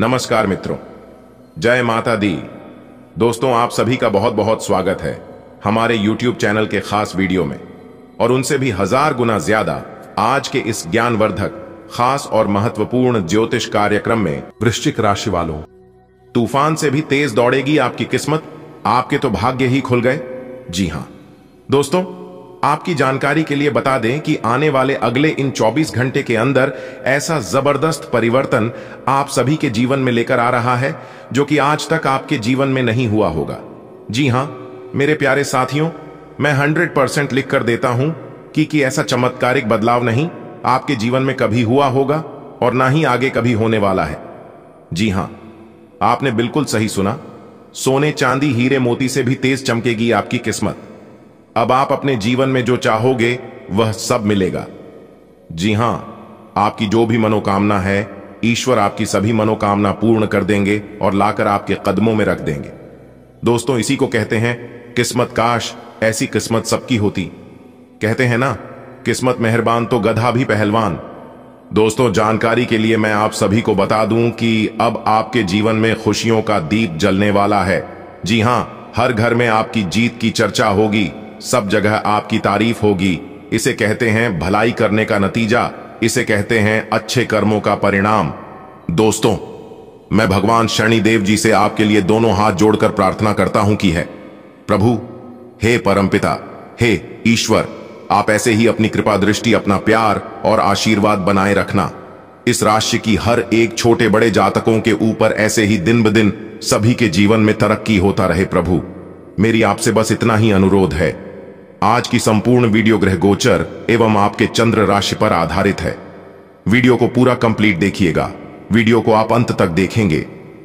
नमस्कार मित्रों जय माता दी दोस्तों आप सभी का बहुत बहुत स्वागत है हमारे YouTube चैनल के खास वीडियो में और उनसे भी हजार गुना ज्यादा आज के इस ज्ञानवर्धक खास और महत्वपूर्ण ज्योतिष कार्यक्रम में वृश्चिक राशि वालों तूफान से भी तेज दौड़ेगी आपकी किस्मत आपके तो भाग्य ही खुल गए जी हां दोस्तों आपकी जानकारी के लिए बता दें कि आने वाले अगले इन 24 घंटे के अंदर ऐसा जबरदस्त परिवर्तन आप सभी के जीवन में लेकर आ रहा है जो कि आज तक आपके जीवन में नहीं हुआ होगा जी हाँ मेरे प्यारे साथियों मैं 100 परसेंट लिख कर देता हूं कि, कि ऐसा चमत्कारिक बदलाव नहीं आपके जीवन में कभी हुआ होगा और ना ही आगे कभी होने वाला है जी हाँ आपने बिल्कुल सही सुना सोने चांदी हीरे मोती से भी तेज चमकेगी आपकी किस्मत अब आप अपने जीवन में जो चाहोगे वह सब मिलेगा जी हां आपकी जो भी मनोकामना है ईश्वर आपकी सभी मनोकामना पूर्ण कर देंगे और लाकर आपके कदमों में रख देंगे दोस्तों इसी को कहते हैं किस्मत काश ऐसी किस्मत सबकी होती कहते हैं ना किस्मत मेहरबान तो गधा भी पहलवान दोस्तों जानकारी के लिए मैं आप सभी को बता दूं कि अब आपके जीवन में खुशियों का दीप जलने वाला है जी हां हर घर में आपकी जीत की चर्चा होगी सब जगह आपकी तारीफ होगी इसे कहते हैं भलाई करने का नतीजा इसे कहते हैं अच्छे कर्मों का परिणाम दोस्तों मैं भगवान शनिदेव जी से आपके लिए दोनों हाथ जोड़कर प्रार्थना करता हूं कि है प्रभु हे परमपिता हे ईश्वर आप ऐसे ही अपनी कृपा दृष्टि अपना प्यार और आशीर्वाद बनाए रखना इस राशि की हर एक छोटे बड़े जातकों के ऊपर ऐसे ही दिन ब दिन सभी के जीवन में तरक्की होता रहे प्रभु मेरी आपसे बस इतना ही अनुरोध है आज की संपूर्ण वीडियो ग्रह गोचर एवं आपके चंद्र राशि पर आधारित है वीडियो को पूरा कंप्लीट देखिएगा वीडियो को आप अंत तक देखेंगे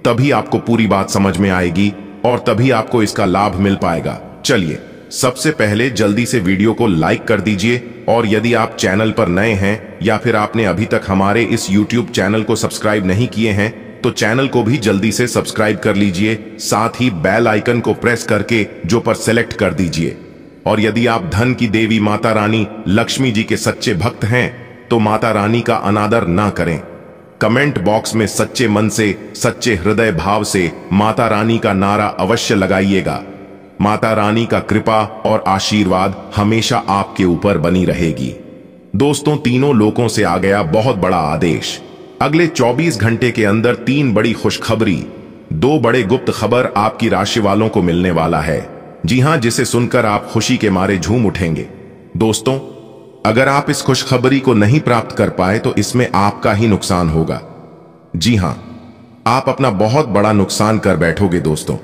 तभी आपको पूरी बात समझ में आएगी और तभी आपको इसका लाभ मिल पाएगा चलिए सबसे पहले जल्दी से वीडियो को लाइक कर दीजिए और यदि आप चैनल पर नए हैं या फिर आपने अभी तक हमारे इस यूट्यूब चैनल को सब्सक्राइब नहीं किए हैं तो चैनल को भी जल्दी से सब्सक्राइब कर लीजिए साथ ही बेल आइकन को प्रेस करके जो पर सेलेक्ट कर दीजिए और यदि आप धन की देवी माता रानी लक्ष्मी जी के सच्चे भक्त हैं तो माता रानी का अनादर ना करें कमेंट बॉक्स में सच्चे मन से सच्चे हृदय भाव से माता रानी का नारा अवश्य लगाइएगा माता रानी का कृपा और आशीर्वाद हमेशा आपके ऊपर बनी रहेगी दोस्तों तीनों लोगों से आ गया बहुत बड़ा आदेश अगले 24 घंटे के अंदर तीन बड़ी खुशखबरी दो बड़े गुप्त खबर आपकी राशि वालों को मिलने वाला है जी हां जिसे सुनकर आप खुशी के मारे झूम उठेंगे दोस्तों अगर आप इस खुशखबरी को नहीं प्राप्त कर पाए तो इसमें आपका ही नुकसान होगा जी हां आप अपना बहुत बड़ा नुकसान कर बैठोगे दोस्तों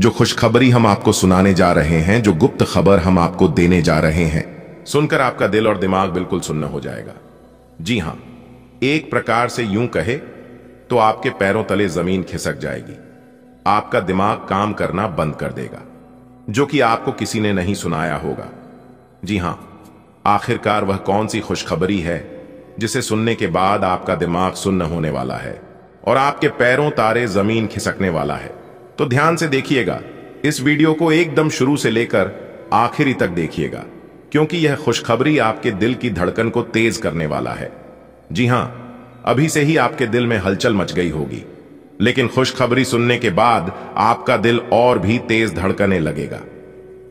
जो खुशखबरी हम आपको सुनाने जा रहे हैं जो गुप्त खबर हम आपको देने जा रहे हैं सुनकर आपका दिल और दिमाग बिल्कुल सुन्न हो जाएगा जी हां एक प्रकार से यूं कहे तो आपके पैरों तले जमीन खिसक जाएगी आपका दिमाग काम करना बंद कर देगा जो कि आपको किसी ने नहीं सुनाया होगा जी हां आखिरकार वह कौन सी खुशखबरी है जिसे सुनने के बाद आपका दिमाग सुन्न होने वाला है और आपके पैरों तारे जमीन खिसकने वाला है तो ध्यान से देखिएगा इस वीडियो को एकदम शुरू से लेकर आखिरी तक देखिएगा क्योंकि यह खुशखबरी आपके दिल की धड़कन को तेज करने वाला है जी हां अभी से ही आपके दिल में हलचल मच गई होगी लेकिन खुशखबरी सुनने के बाद आपका दिल और भी तेज धड़कने लगेगा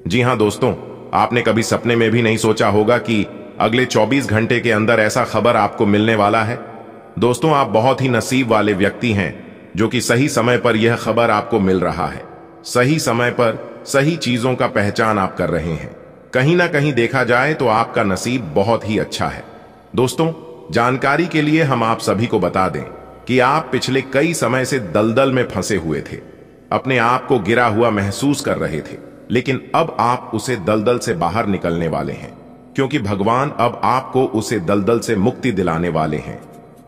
जी हां दोस्तों आपने कभी सपने में भी नहीं सोचा होगा कि अगले 24 घंटे के अंदर ऐसा खबर आपको मिलने वाला है दोस्तों आप बहुत ही नसीब वाले व्यक्ति हैं जो कि सही समय पर यह खबर आपको मिल रहा है सही समय पर सही चीजों का पहचान आप कर रहे हैं कहीं ना कहीं देखा जाए तो आपका नसीब बहुत ही अच्छा है दोस्तों जानकारी के लिए हम आप सभी को बता दें कि आप पिछले कई समय से दलदल में फंसे हुए थे अपने आप को गिरा हुआ महसूस कर रहे थे लेकिन अब आप उसे दलदल से बाहर निकलने वाले हैं क्योंकि भगवान अब आपको उसे दलदल से मुक्ति दिलाने वाले हैं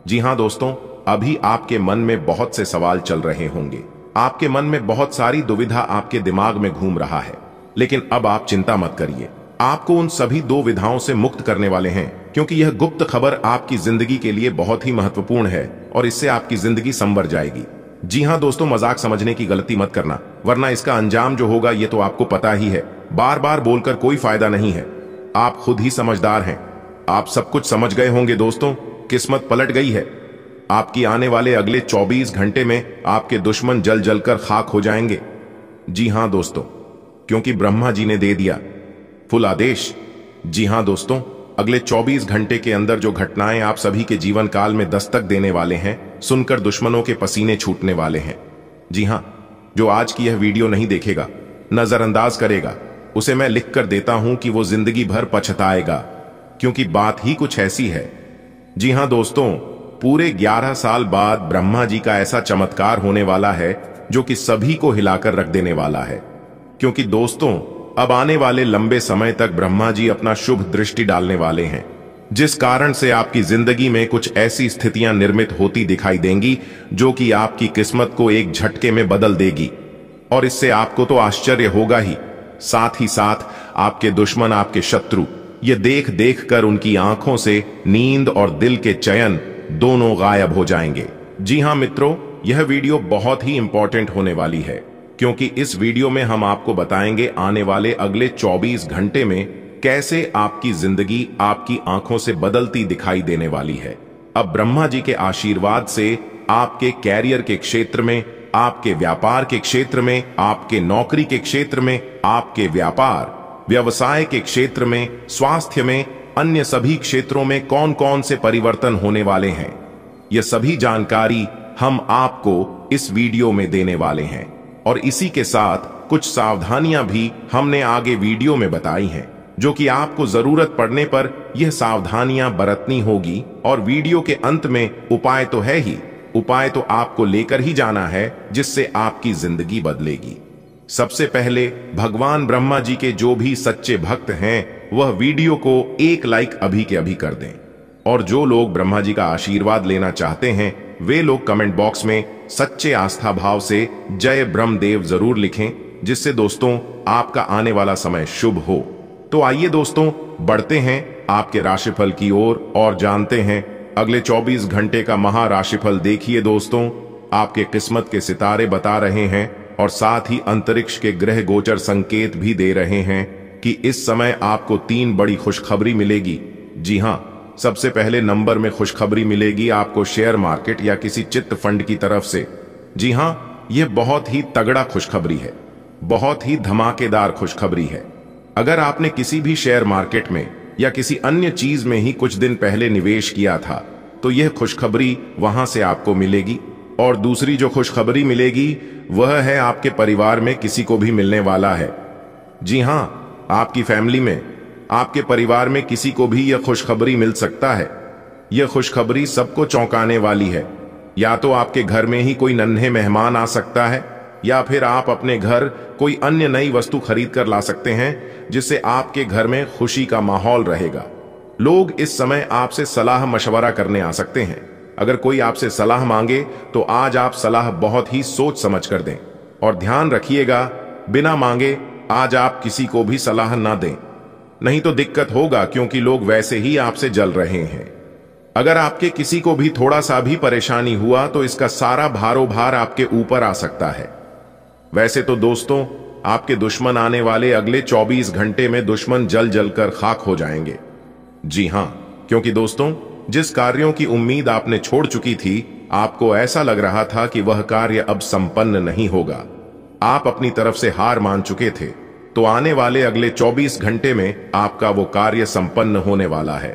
जी हां दोस्तों अभी आपके मन में बहुत से सवाल चल रहे होंगे आपके मन में बहुत सारी दुविधा आपके दिमाग में घूम रहा है लेकिन अब आप चिंता मत करिए आपको उन सभी दो विधाओं से मुक्त करने वाले हैं क्योंकि यह गुप्त खबर आपकी जिंदगी के लिए बहुत ही महत्वपूर्ण है और इससे आपकी जिंदगी संवर जाएगी जी हाँ दोस्तों मजाक समझने की गलती मत करना वरना इसका अंजाम जो होगा ये तो आपको पता ही है बार बार बोलकर कोई फायदा नहीं है आप खुद ही समझदार हैं आप सब कुछ समझ गए होंगे दोस्तों किस्मत पलट गई है आपकी आने वाले अगले 24 घंटे में आपके दुश्मन जल जल कर खाक हो जाएंगे जी हाँ दोस्तों क्योंकि ब्रह्मा जी ने दे दिया फुल आदेश जी हां दोस्तों अगले 24 घंटे के अंदर जो घटनाएं आप सभी के जीवन काल में दस्तक देने वाले हैं सुनकर दुश्मनों के पसीने छूटने वाले हैं जी हां जो आज की यह वीडियो नहीं देखेगा नजरअंदाज करेगा उसे मैं लिख कर देता हूं कि वो जिंदगी भर पछताएगा क्योंकि बात ही कुछ ऐसी है जी हां दोस्तों पूरे 11 साल बाद ब्रह्मा जी का ऐसा चमत्कार होने वाला है जो कि सभी को हिलाकर रख देने वाला है क्योंकि दोस्तों अब आने वाले लंबे समय तक ब्रह्मा जी अपना शुभ दृष्टि डालने वाले हैं जिस कारण से आपकी जिंदगी में कुछ ऐसी स्थितियां निर्मित होती दिखाई देंगी जो कि आपकी किस्मत को एक झटके में बदल देगी और इससे आपको तो आश्चर्य होगा ही साथ ही साथ आपके दुश्मन आपके शत्रु ये देख देख कर उनकी आंखों से नींद और दिल के चयन दोनों गायब हो जाएंगे जी हां मित्रों यह वीडियो बहुत ही इंपॉर्टेंट होने वाली है क्योंकि इस वीडियो में हम आपको बताएंगे आने वाले अगले 24 घंटे में कैसे आपकी जिंदगी आपकी आंखों से बदलती दिखाई देने वाली है अब ब्रह्मा जी के आशीर्वाद से आपके कैरियर के क्षेत्र में आपके व्यापार के क्षेत्र में आपके नौकरी के क्षेत्र में आपके व्यापार व्यवसाय के क्षेत्र में स्वास्थ्य में अन्य सभी क्षेत्रों में कौन कौन से परिवर्तन होने वाले हैं यह सभी जानकारी हम आपको इस वीडियो में देने वाले हैं और इसी के साथ कुछ सावधानियां भी हमने आगे वीडियो में बताई हैं जो कि आपको जरूरत पड़ने पर यह सावधानियां बरतनी होगी और वीडियो के अंत में उपाय तो है ही उपाय तो आपको लेकर ही जाना है जिससे आपकी जिंदगी बदलेगी सबसे पहले भगवान ब्रह्मा जी के जो भी सच्चे भक्त हैं वह वीडियो को एक लाइक अभी के अभी कर दें और जो लोग ब्रह्मा जी का आशीर्वाद लेना चाहते हैं वे लोग कमेंट बॉक्स में सच्चे आस्था भाव से जय ब्रह्मदेव जरूर लिखें जिससे दोस्तों आपका आने वाला समय शुभ हो तो आइए दोस्तों बढ़ते हैं आपके राशिफल की ओर और, और जानते हैं अगले 24 घंटे का महाराशिफल देखिए दोस्तों आपके किस्मत के सितारे बता रहे हैं और साथ ही अंतरिक्ष के ग्रह गोचर संकेत भी दे रहे हैं कि इस समय आपको तीन बड़ी खुशखबरी मिलेगी जी हाँ सबसे पहले नंबर में खुशखबरी मिलेगी आपको शेयर मार्केट या किसी चित्त फंड की तरफ से जी हां यह बहुत ही तगड़ा खुशखबरी है बहुत ही धमाकेदार खुशखबरी है अगर आपने किसी भी शेयर मार्केट में या किसी अन्य चीज में ही कुछ दिन पहले निवेश किया था तो यह खुशखबरी वहां से आपको मिलेगी और दूसरी जो खुशखबरी मिलेगी वह है आपके परिवार में किसी को भी मिलने वाला है जी हां आपकी फैमिली में आपके परिवार में किसी को भी यह खुशखबरी मिल सकता है यह खुशखबरी सबको चौंकाने वाली है या तो आपके घर में ही कोई नन्हे मेहमान आ सकता है या फिर आप अपने घर कोई अन्य नई वस्तु खरीद कर ला सकते हैं जिससे आपके घर में खुशी का माहौल रहेगा लोग इस समय आपसे सलाह मशवरा करने आ सकते हैं अगर कोई आपसे सलाह मांगे तो आज आप सलाह बहुत ही सोच समझ कर दें और ध्यान रखिएगा बिना मांगे आज आप किसी को भी सलाह ना दें नहीं तो दिक्कत होगा क्योंकि लोग वैसे ही आपसे जल रहे हैं अगर आपके किसी को भी थोड़ा सा भी परेशानी हुआ तो इसका सारा भारोभार आपके ऊपर आ सकता है वैसे तो दोस्तों आपके दुश्मन आने वाले अगले 24 घंटे में दुश्मन जल जल कर खाक हो जाएंगे जी हां क्योंकि दोस्तों जिस कार्यों की उम्मीद आपने छोड़ चुकी थी आपको ऐसा लग रहा था कि वह कार्य अब संपन्न नहीं होगा आप अपनी तरफ से हार मान चुके थे तो आने वाले अगले 24 घंटे में आपका वो कार्य संपन्न होने वाला है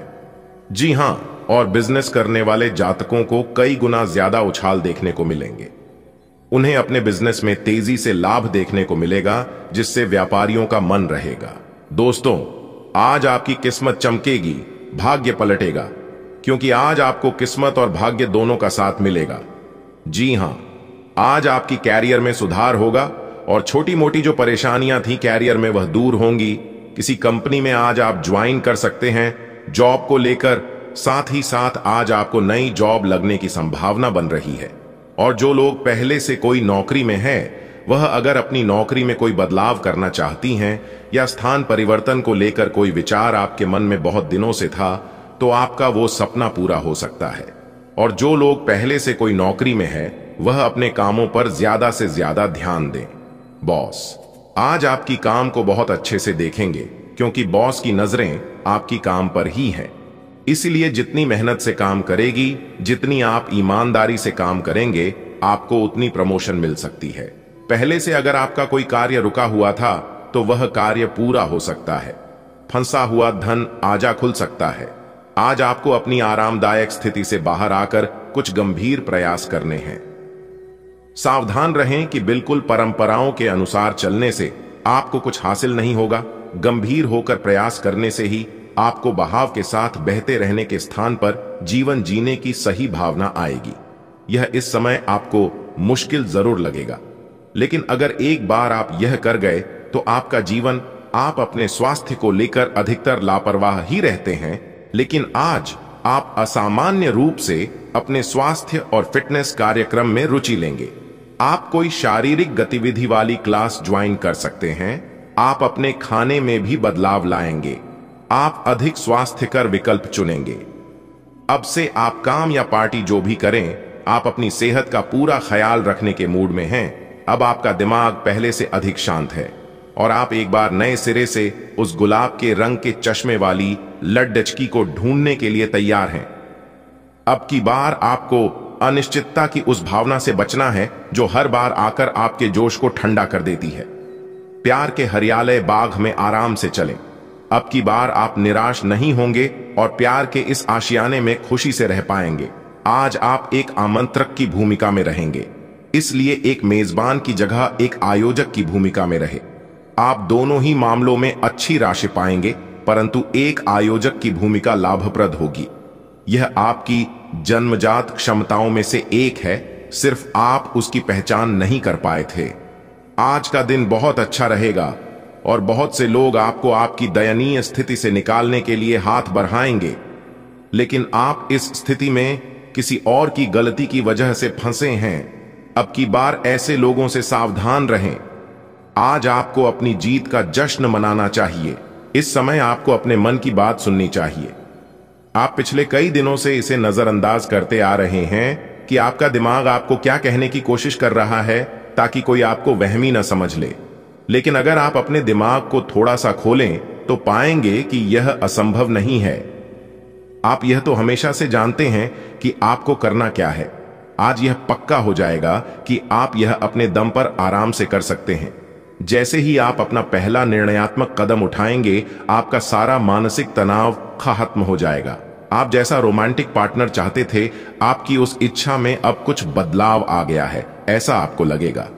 जी हां और बिजनेस करने वाले जातकों को कई गुना ज्यादा उछाल देखने को मिलेंगे उन्हें अपने बिजनेस में तेजी से लाभ देखने को मिलेगा जिससे व्यापारियों का मन रहेगा दोस्तों आज आपकी किस्मत चमकेगी भाग्य पलटेगा क्योंकि आज आपको किस्मत और भाग्य दोनों का साथ मिलेगा जी हां आज आपकी कैरियर में सुधार होगा और छोटी मोटी जो परेशानियां थी कैरियर में वह दूर होंगी किसी कंपनी में आज आप ज्वाइन कर सकते हैं जॉब को लेकर साथ ही साथ आज आपको नई जॉब लगने की संभावना बन रही है और जो लोग पहले से कोई नौकरी में है वह अगर अपनी नौकरी में कोई बदलाव करना चाहती हैं या स्थान परिवर्तन को लेकर कोई विचार आपके मन में बहुत दिनों से था तो आपका वो सपना पूरा हो सकता है और जो लोग पहले से कोई नौकरी में है वह अपने कामों पर ज्यादा से ज्यादा ध्यान दें बॉस आज आपकी काम को बहुत अच्छे से देखेंगे क्योंकि बॉस की नजरें आपकी काम पर ही हैं इसलिए जितनी मेहनत से काम करेगी जितनी आप ईमानदारी से काम करेंगे आपको उतनी प्रमोशन मिल सकती है पहले से अगर आपका कोई कार्य रुका हुआ था तो वह कार्य पूरा हो सकता है फंसा हुआ धन आजा खुल सकता है आज आपको अपनी आरामदायक स्थिति से बाहर आकर कुछ गंभीर प्रयास करने हैं सावधान रहें कि बिल्कुल परंपराओं के अनुसार चलने से आपको कुछ हासिल नहीं होगा गंभीर होकर प्रयास करने से ही आपको बहाव के साथ बहते रहने के स्थान पर जीवन जीने की सही भावना आएगी यह इस समय आपको मुश्किल जरूर लगेगा लेकिन अगर एक बार आप यह कर गए तो आपका जीवन आप अपने स्वास्थ्य को लेकर अधिकतर लापरवाह ही रहते हैं लेकिन आज आप असामान्य रूप से अपने स्वास्थ्य और फिटनेस कार्यक्रम में रुचि लेंगे आप कोई शारीरिक गतिविधि वाली क्लास ज्वाइन कर सकते हैं आप अपने खाने में भी बदलाव लाएंगे आप अधिक स्वास्थ्यकर विकल्प चुनेंगे अब से आप काम या पार्टी जो भी करें आप अपनी सेहत का पूरा ख्याल रखने के मूड में हैं अब आपका दिमाग पहले से अधिक शांत है और आप एक बार नए सिरे से उस गुलाब के रंग के चश्मे वाली लड्डचकी को ढूंढने के लिए तैयार हैं अब की बार आपको अनिश्चितता की उस भावना से बचना है जो हर बार आकर आपके जोश को ठंडा कर देती है प्यार के हरियाले बाघ में आराम से चलें। अब की बार आप निराश नहीं होंगे और प्यार के इस आशियाने में खुशी से रह पाएंगे आज आप एक आमंत्रक की भूमिका में रहेंगे इसलिए एक मेजबान की जगह एक आयोजक की भूमिका में रहे आप दोनों ही मामलों में अच्छी राशि पाएंगे परंतु एक आयोजक की भूमिका लाभप्रद होगी यह आपकी जन्मजात क्षमताओं में से एक है सिर्फ आप उसकी पहचान नहीं कर पाए थे आज का दिन बहुत अच्छा रहेगा और बहुत से लोग आपको आपकी दयनीय स्थिति से निकालने के लिए हाथ बढ़ाएंगे लेकिन आप इस स्थिति में किसी और की गलती की वजह से फंसे हैं अब की बार ऐसे लोगों से सावधान रहें आज आपको अपनी जीत का जश्न मनाना चाहिए इस समय आपको अपने मन की बात सुननी चाहिए आप पिछले कई दिनों से इसे नजरअंदाज करते आ रहे हैं कि आपका दिमाग आपको क्या कहने की कोशिश कर रहा है ताकि कोई आपको वहमी न समझ ले लेकिन अगर आप अपने दिमाग को थोड़ा सा खोलें तो पाएंगे कि यह असंभव नहीं है आप यह तो हमेशा से जानते हैं कि आपको करना क्या है आज यह पक्का हो जाएगा कि आप यह अपने दम पर आराम से कर सकते हैं जैसे ही आप अपना पहला निर्णयात्मक कदम उठाएंगे आपका सारा मानसिक तनाव खत्म हो जाएगा आप जैसा रोमांटिक पार्टनर चाहते थे आपकी उस इच्छा में अब कुछ बदलाव आ गया है ऐसा आपको लगेगा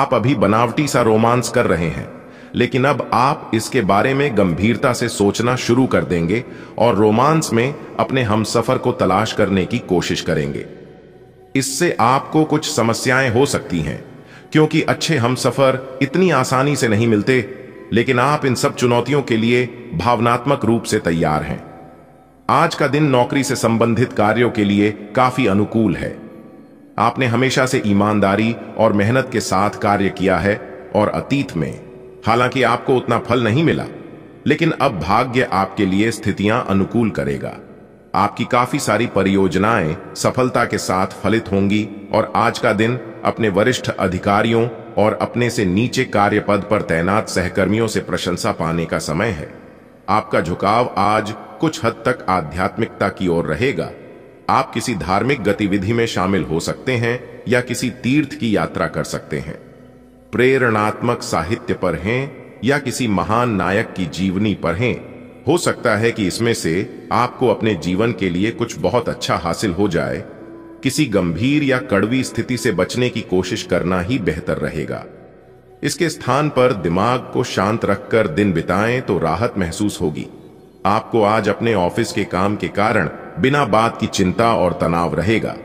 आप अभी बनावटी सा रोमांस कर रहे हैं लेकिन अब आप इसके बारे में गंभीरता से सोचना शुरू कर देंगे और रोमांस में अपने हम सफर को तलाश करने की कोशिश करेंगे इससे आपको कुछ समस्याएं हो सकती हैं क्योंकि अच्छे हम सफर इतनी आसानी से नहीं मिलते लेकिन आप इन सब चुनौतियों के लिए भावनात्मक रूप से तैयार हैं आज का दिन नौकरी से संबंधित कार्यों के लिए काफी अनुकूल है आपने हमेशा से ईमानदारी और मेहनत के साथ कार्य किया है और अतीत में हालांकि आपको उतना फल नहीं मिला लेकिन अब भाग्य आपके लिए स्थितियां अनुकूल करेगा आपकी काफी सारी परियोजनाएं सफलता के साथ फलित होंगी और आज का दिन अपने वरिष्ठ अधिकारियों और अपने से नीचे कार्यपद पर तैनात सहकर्मियों से प्रशंसा पाने का समय है आपका झुकाव आज कुछ हद तक आध्यात्मिकता की ओर रहेगा आप किसी धार्मिक गतिविधि में शामिल हो सकते हैं या किसी तीर्थ की यात्रा कर सकते हैं प्रेरणात्मक साहित्य पर हैं या किसी महान नायक की जीवनी पर हैं हो सकता है कि इसमें से आपको अपने जीवन के लिए कुछ बहुत अच्छा हासिल हो जाए किसी गंभीर या कड़वी स्थिति से बचने की कोशिश करना ही बेहतर रहेगा इसके स्थान पर दिमाग को शांत रखकर दिन बिताएं तो राहत महसूस होगी आपको आज अपने ऑफिस के काम के कारण बिना बात की चिंता और तनाव रहेगा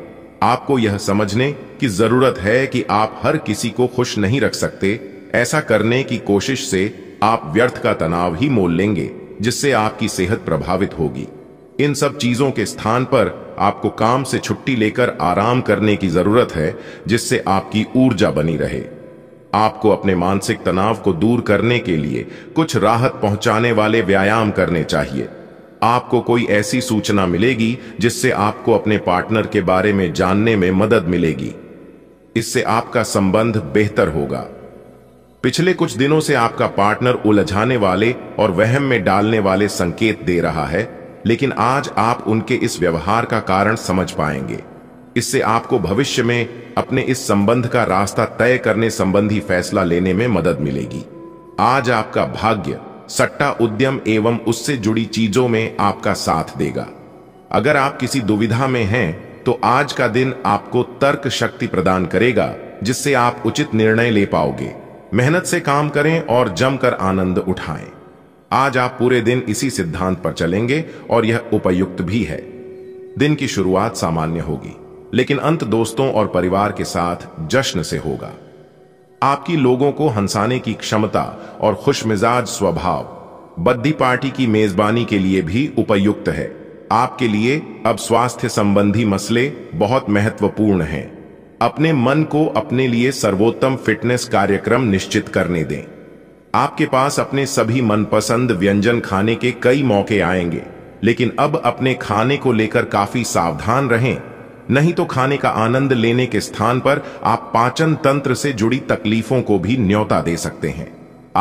आपको यह समझने की जरूरत है कि आप हर किसी को खुश नहीं रख सकते ऐसा करने की कोशिश से आप व्यर्थ का तनाव ही मोल लेंगे जिससे आपकी सेहत प्रभावित होगी इन सब चीजों के स्थान पर आपको काम से छुट्टी लेकर आराम करने की जरूरत है जिससे आपकी ऊर्जा बनी रहे आपको अपने मानसिक तनाव को दूर करने के लिए कुछ राहत पहुंचाने वाले व्यायाम करने चाहिए आपको कोई ऐसी सूचना मिलेगी जिससे आपको अपने पार्टनर के बारे में जानने में मदद मिलेगी इससे आपका संबंध बेहतर होगा पिछले कुछ दिनों से आपका पार्टनर उलझाने वाले और वहम में डालने वाले संकेत दे रहा है लेकिन आज आप उनके इस व्यवहार का कारण समझ पाएंगे इससे आपको भविष्य में अपने इस संबंध का रास्ता तय करने संबंधी फैसला लेने में मदद मिलेगी आज आपका भाग्य सट्टा उद्यम एवं उससे जुड़ी चीजों में आपका साथ देगा अगर आप किसी दुविधा में हैं तो आज का दिन आपको तर्क शक्ति प्रदान करेगा जिससे आप उचित निर्णय ले पाओगे मेहनत से काम करें और जमकर आनंद उठाएं आज आप पूरे दिन इसी सिद्धांत पर चलेंगे और यह उपयुक्त भी है दिन की शुरुआत सामान्य होगी लेकिन अंत दोस्तों और परिवार के साथ जश्न से होगा आपकी लोगों को हंसाने की क्षमता और खुशमिजाज स्वभाव बद्दी पार्टी की मेजबानी के लिए भी उपयुक्त है आपके लिए अब स्वास्थ्य संबंधी मसले बहुत महत्वपूर्ण हैं अपने मन को अपने लिए सर्वोत्तम फिटनेस कार्यक्रम निश्चित करने दें आपके पास अपने सभी मनपसंद व्यंजन खाने के कई मौके आएंगे लेकिन अब अपने खाने को लेकर काफी सावधान रहें नहीं तो खाने का आनंद लेने के स्थान पर आप पाचन तंत्र से जुड़ी तकलीफों को भी न्योता दे सकते हैं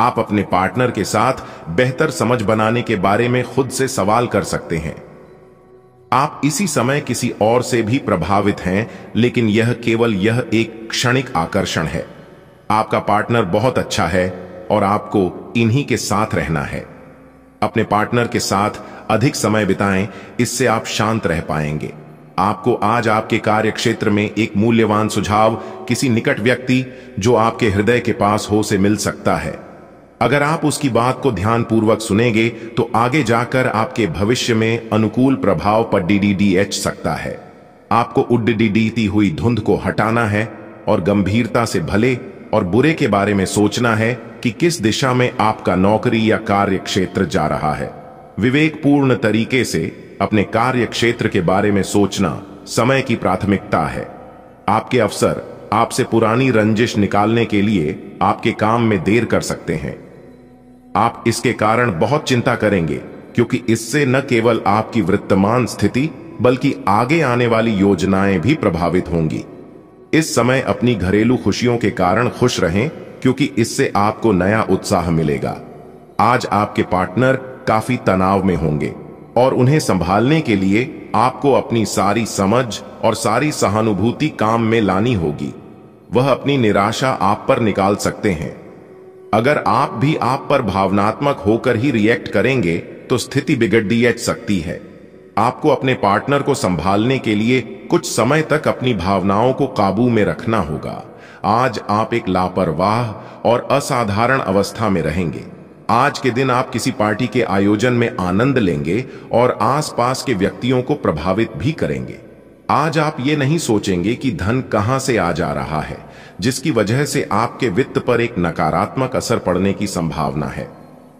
आप अपने पार्टनर के साथ बेहतर समझ बनाने के बारे में खुद से सवाल कर सकते हैं आप इसी समय किसी और से भी प्रभावित हैं लेकिन यह केवल यह एक क्षणिक आकर्षण है आपका पार्टनर बहुत अच्छा है और आपको इन्हीं के साथ रहना है अपने पार्टनर के साथ अधिक समय बिताएं इससे आप शांत रह पाएंगे आपको आज आपके कार्य क्षेत्र में एक मूल्यवान सुझाव किसी निकट व्यक्ति जो आपके हृदय के पास हो से मिल सकता है अगर आप उसकी बात को ध्यानपूर्वक सुनेंगे तो आगे जाकर आपके भविष्य में अनुकूल प्रभाव पर एच सकता है आपको उड्डीडीती हुई धुंध को हटाना है और गंभीरता से भले और बुरे के बारे में सोचना है कि किस दिशा में आपका नौकरी या कार्य क्षेत्र जा रहा है विवेकपूर्ण तरीके से अपने कार्य क्षेत्र के बारे में सोचना समय की प्राथमिकता है आपके अफसर आपसे पुरानी रंजिश निकालने के लिए आपके काम में देर कर सकते हैं आप इसके कारण बहुत चिंता करेंगे क्योंकि इससे न केवल आपकी वर्तमान स्थिति बल्कि आगे आने वाली योजनाएं भी प्रभावित होंगी इस समय अपनी घरेलू खुशियों के कारण खुश रहें क्योंकि इससे आपको नया उत्साह मिलेगा आज आपके पार्टनर काफी तनाव में होंगे और उन्हें संभालने के लिए आपको अपनी सारी समझ और सारी सहानुभूति काम में लानी होगी वह अपनी निराशा आप पर निकाल सकते हैं अगर आप भी आप पर भावनात्मक होकर ही रिएक्ट करेंगे तो स्थिति बिगड़ है सकती है आपको अपने पार्टनर को संभालने के लिए कुछ समय तक अपनी भावनाओं को काबू में रखना होगा आज आप एक लापरवाह और असाधारण अवस्था में रहेंगे आज के दिन आप किसी पार्टी के आयोजन में आनंद लेंगे और आसपास के व्यक्तियों को प्रभावित भी करेंगे आज आप ये नहीं सोचेंगे कि धन कहां से आ जा रहा है जिसकी वजह से आपके वित्त पर एक नकारात्मक असर पड़ने की संभावना है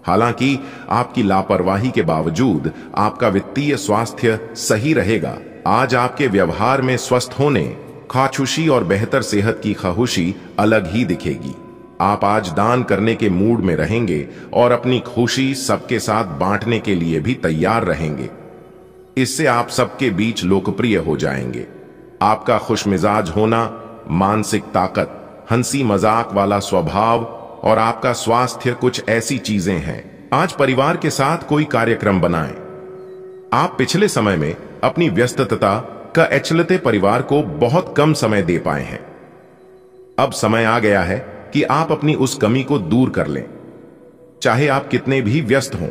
हालांकि आपकी लापरवाही के बावजूद आपका वित्तीय स्वास्थ्य सही रहेगा आज आपके व्यवहार में स्वस्थ होने खाछुशी और बेहतर सेहत की खाखुशी अलग ही दिखेगी आप आज दान करने के मूड में रहेंगे और अपनी खुशी सबके साथ बांटने के लिए भी तैयार रहेंगे इससे आप सबके बीच लोकप्रिय हो जाएंगे आपका खुशमिजाज होना मानसिक ताकत हंसी मजाक वाला स्वभाव और आपका स्वास्थ्य कुछ ऐसी चीजें हैं आज परिवार के साथ कोई कार्यक्रम बनाएं। आप पिछले समय में अपनी व्यस्तता का अचलते परिवार को बहुत कम समय दे पाए हैं अब समय आ गया है कि आप अपनी उस कमी को दूर कर लें चाहे आप कितने भी व्यस्त हों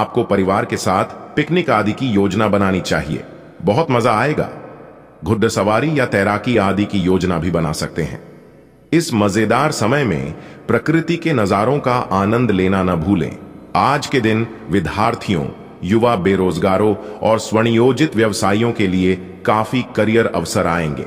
आपको परिवार के साथ पिकनिक आदि की योजना बनानी चाहिए बहुत मजा आएगा घुड़ सवारी या तैराकी आदि की योजना भी बना सकते हैं इस मजेदार समय में प्रकृति के नजारों का आनंद लेना न भूलें आज के दिन विद्यार्थियों युवा बेरोजगारों और स्वनियोजित व्यवसायियों के लिए काफी करियर अवसर आएंगे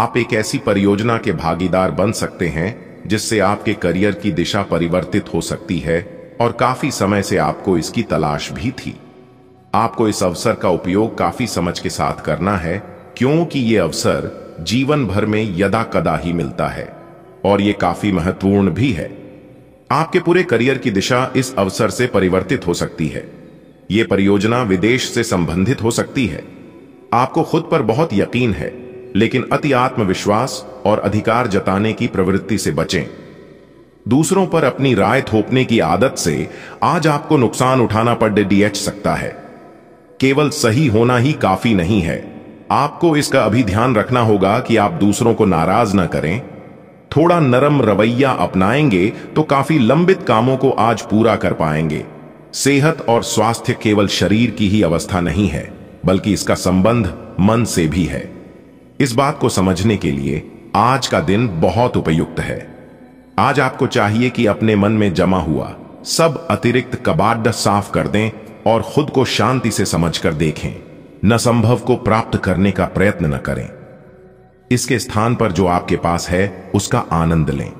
आप एक ऐसी परियोजना के भागीदार बन सकते हैं जिससे आपके करियर की दिशा परिवर्तित हो सकती है और काफी समय से आपको इसकी तलाश भी थी आपको इस अवसर का उपयोग काफी समझ के साथ करना है क्योंकि ये अवसर जीवन भर में यदा कदा ही मिलता है और ये काफी महत्वपूर्ण भी है आपके पूरे करियर की दिशा इस अवसर से परिवर्तित हो सकती है ये परियोजना विदेश से संबंधित हो सकती है आपको खुद पर बहुत यकीन है लेकिन अति आत्मविश्वास और अधिकार जताने की प्रवृत्ति से बचें दूसरों पर अपनी राय थोपने की आदत से आज आपको नुकसान उठाना पड़ डीएच सकता है केवल सही होना ही काफी नहीं है आपको इसका अभी ध्यान रखना होगा कि आप दूसरों को नाराज ना करें थोड़ा नरम रवैया अपनाएंगे तो काफी लंबित कामों को आज पूरा कर पाएंगे सेहत और स्वास्थ्य केवल शरीर की ही अवस्था नहीं है बल्कि इसका संबंध मन से भी है इस बात को समझने के लिए आज का दिन बहुत उपयुक्त है आज आपको चाहिए कि अपने मन में जमा हुआ सब अतिरिक्त कबाड़ साफ कर दें और खुद को शांति से समझकर देखें न संभव को प्राप्त करने का प्रयत्न न करें इसके स्थान पर जो आपके पास है उसका आनंद लें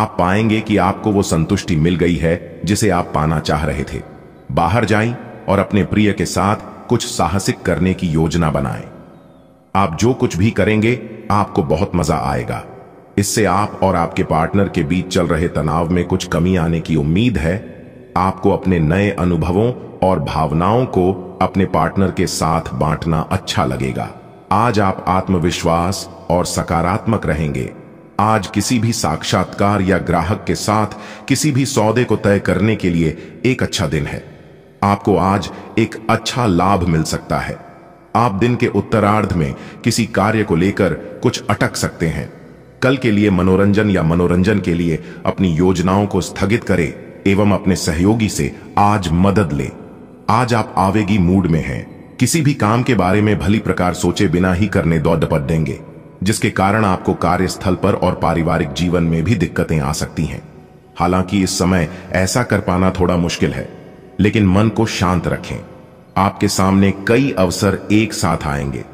आप पाएंगे कि आपको वो संतुष्टि मिल गई है जिसे आप पाना चाह रहे थे बाहर जाएं और अपने प्रिय के साथ कुछ साहसिक करने की योजना बनाएं। आप जो कुछ भी करेंगे आपको बहुत मजा आएगा इससे आप और आपके पार्टनर के बीच चल रहे तनाव में कुछ कमी आने की उम्मीद है आपको अपने नए अनुभवों और भावनाओं को अपने पार्टनर के साथ बांटना अच्छा लगेगा आज आप आत्मविश्वास और सकारात्मक रहेंगे आज किसी भी साक्षात्कार या ग्राहक के साथ किसी भी सौदे को तय करने के लिए एक अच्छा दिन है आपको आज एक अच्छा लाभ मिल सकता है आप दिन के उत्तरार्ध में किसी कार्य को लेकर कुछ अटक सकते हैं कल के लिए मनोरंजन या मनोरंजन के लिए अपनी योजनाओं को स्थगित करें एवं अपने सहयोगी से आज मदद ले आज आप आवेगी मूड में हैं किसी भी काम के बारे में भली प्रकार सोचे बिना ही करने दो देंगे जिसके कारण आपको कार्यस्थल पर और पारिवारिक जीवन में भी दिक्कतें आ सकती हैं हालांकि इस समय ऐसा कर पाना थोड़ा मुश्किल है लेकिन मन को शांत रखें आपके सामने कई अवसर एक साथ आएंगे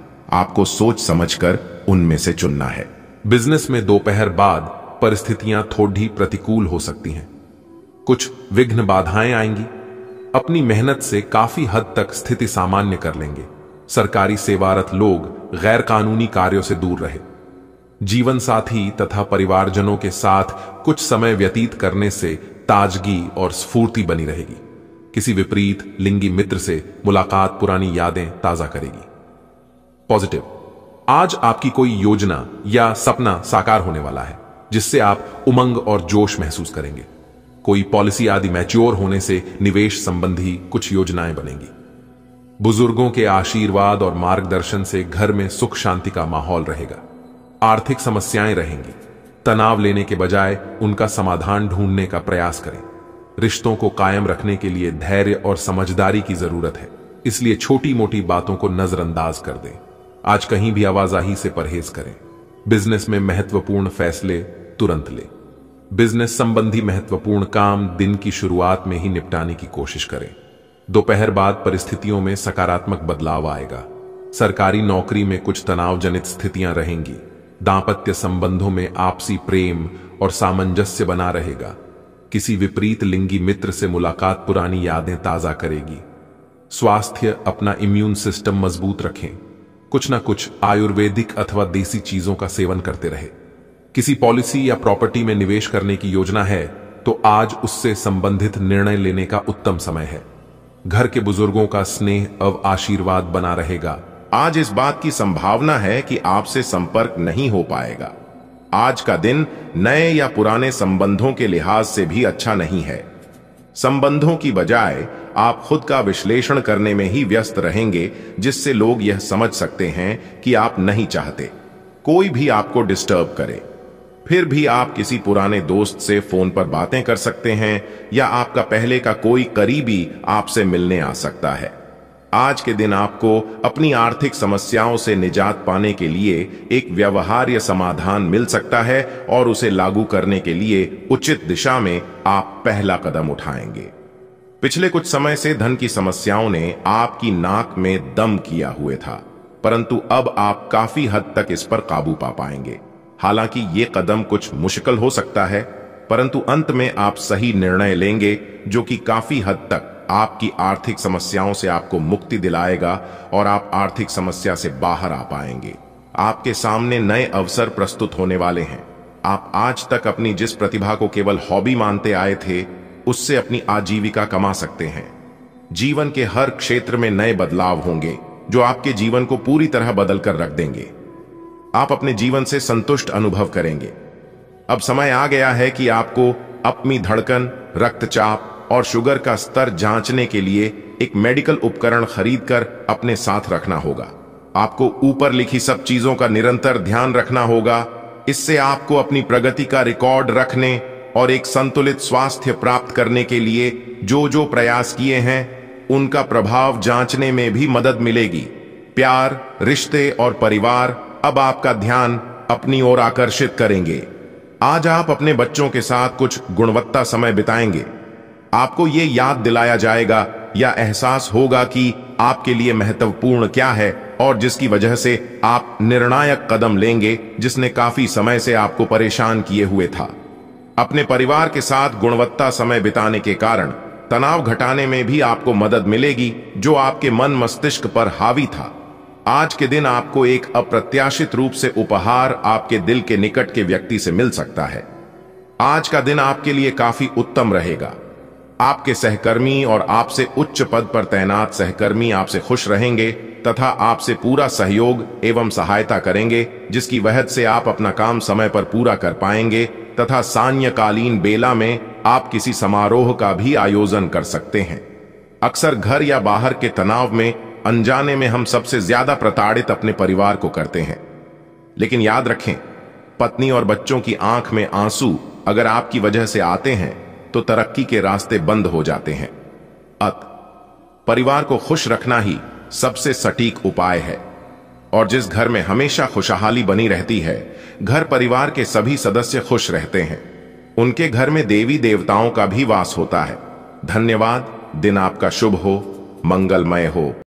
आपको सोच समझकर उनमें से चुनना है बिजनेस में दोपहर बाद परिस्थितियां थोड़ी प्रतिकूल हो सकती हैं कुछ विघ्न बाधाएं आएंगी अपनी मेहनत से काफी हद तक स्थिति सामान्य कर लेंगे सरकारी सेवारत लोग गैर कानूनी कार्यों से दूर रहे जीवन साथी तथा परिवारजनों के साथ कुछ समय व्यतीत करने से ताजगी और स्फूर्ति बनी रहेगी किसी विपरीत लिंगी मित्र से मुलाकात पुरानी यादें ताजा करेगी पॉजिटिव आज आपकी कोई योजना या सपना साकार होने वाला है जिससे आप उमंग और जोश महसूस करेंगे कोई पॉलिसी आदि मैच्योर होने से निवेश संबंधी कुछ योजनाएं बनेंगी बुजुर्गों के आशीर्वाद और मार्गदर्शन से घर में सुख शांति का माहौल रहेगा आर्थिक समस्याएं रहेंगी तनाव लेने के बजाय उनका समाधान ढूंढने का प्रयास करें रिश्तों को कायम रखने के लिए धैर्य और समझदारी की जरूरत है इसलिए छोटी मोटी बातों को नजरअंदाज कर दें आज कहीं भी आवाजाही से परहेज करें बिजनेस में महत्वपूर्ण फैसले तुरंत लें बिजनेस संबंधी महत्वपूर्ण काम दिन की शुरुआत में ही निपटाने की कोशिश करें दोपहर बाद परिस्थितियों में सकारात्मक बदलाव आएगा सरकारी नौकरी में कुछ तनाव जनित स्थितियां रहेंगी दाम्पत्य संबंधों में आपसी प्रेम और सामंजस्य बना रहेगा किसी विपरीत लिंगी मित्र से मुलाकात पुरानी यादें ताजा करेगी स्वास्थ्य अपना इम्यून सिस्टम मजबूत रखें कुछ ना कुछ आयुर्वेदिक अथवा देसी चीजों का सेवन करते रहें किसी पॉलिसी या प्रॉपर्टी में निवेश करने की योजना है तो आज उससे संबंधित निर्णय लेने का उत्तम समय है घर के बुजुर्गों का स्नेह अब आशीर्वाद बना रहेगा आज इस बात की संभावना है कि आपसे संपर्क नहीं हो पाएगा आज का दिन नए या पुराने संबंधों के लिहाज से भी अच्छा नहीं है संबंधों की बजाय आप खुद का विश्लेषण करने में ही व्यस्त रहेंगे जिससे लोग यह समझ सकते हैं कि आप नहीं चाहते कोई भी आपको डिस्टर्ब करे फिर भी आप किसी पुराने दोस्त से फोन पर बातें कर सकते हैं या आपका पहले का कोई करीबी आपसे मिलने आ सकता है आज के दिन आपको अपनी आर्थिक समस्याओं से निजात पाने के लिए एक व्यवहार्य समाधान मिल सकता है और उसे लागू करने के लिए उचित दिशा में आप पहला कदम उठाएंगे पिछले कुछ समय से धन की समस्याओं ने आपकी नाक में दम किया हुए था परंतु अब आप काफी हद तक इस पर काबू पा पाएंगे हालांकि ये कदम कुछ मुश्किल हो सकता है परंतु अंत में आप सही निर्णय लेंगे जो कि काफी हद तक आपकी आर्थिक समस्याओं से आपको मुक्ति दिलाएगा और आप आर्थिक समस्या से बाहर आ पाएंगे आपके सामने नए अवसर प्रस्तुत होने वाले हैं आप आज तक अपनी जिस प्रतिभा को केवल हॉबी मानते आए थे उससे अपनी आजीविका कमा सकते हैं जीवन के हर क्षेत्र में नए बदलाव होंगे जो आपके जीवन को पूरी तरह बदलकर रख देंगे आप अपने जीवन से संतुष्ट अनुभव करेंगे अब समय आ गया है कि आपको अपनी धड़कन रक्तचाप और शुगर का स्तर जांचने के लिए एक मेडिकल उपकरण खरीदकर अपने साथ रखना होगा आपको ऊपर लिखी सब चीजों का निरंतर ध्यान रखना होगा इससे आपको अपनी प्रगति का रिकॉर्ड रखने और एक संतुलित स्वास्थ्य प्राप्त करने के लिए जो जो प्रयास किए हैं उनका प्रभाव जांचने में भी मदद मिलेगी प्यार रिश्ते और परिवार अब आपका ध्यान अपनी ओर आकर्षित करेंगे आज आप अपने बच्चों के साथ कुछ गुणवत्ता समय बिताएंगे आपको ये याद दिलाया जाएगा या एहसास होगा कि आपके लिए महत्वपूर्ण क्या है और जिसकी वजह से आप निर्णायक कदम लेंगे जिसने काफी समय से आपको परेशान किए हुए था अपने परिवार के साथ गुणवत्ता समय बिताने के कारण तनाव घटाने में भी आपको मदद मिलेगी जो आपके मन मस्तिष्क पर हावी था आज के दिन आपको एक अप्रत्याशित रूप से उपहार आपके दिल के निकट के व्यक्ति से मिल सकता है आज का दिन आपके लिए काफी उत्तम रहेगा आपके सहकर्मी और आपसे उच्च पद पर तैनात सहकर्मी आपसे खुश रहेंगे तथा आपसे पूरा सहयोग एवं सहायता करेंगे जिसकी वहद से आप अपना काम समय पर पूरा कर पाएंगे तथा सान्यकालीन बेला में आप किसी समारोह का भी आयोजन कर सकते हैं अक्सर घर या बाहर के तनाव में अनजाने में हम सबसे ज्यादा प्रताड़ित अपने परिवार को करते हैं लेकिन याद रखें पत्नी और बच्चों की आंख में आंसू अगर आपकी वजह से आते हैं तो तरक्की के रास्ते बंद हो जाते हैं अत परिवार को खुश रखना ही सबसे सटीक उपाय है और जिस घर में हमेशा खुशहाली बनी रहती है घर परिवार के सभी सदस्य खुश रहते हैं उनके घर में देवी देवताओं का भी वास होता है धन्यवाद दिन आपका शुभ हो मंगलमय हो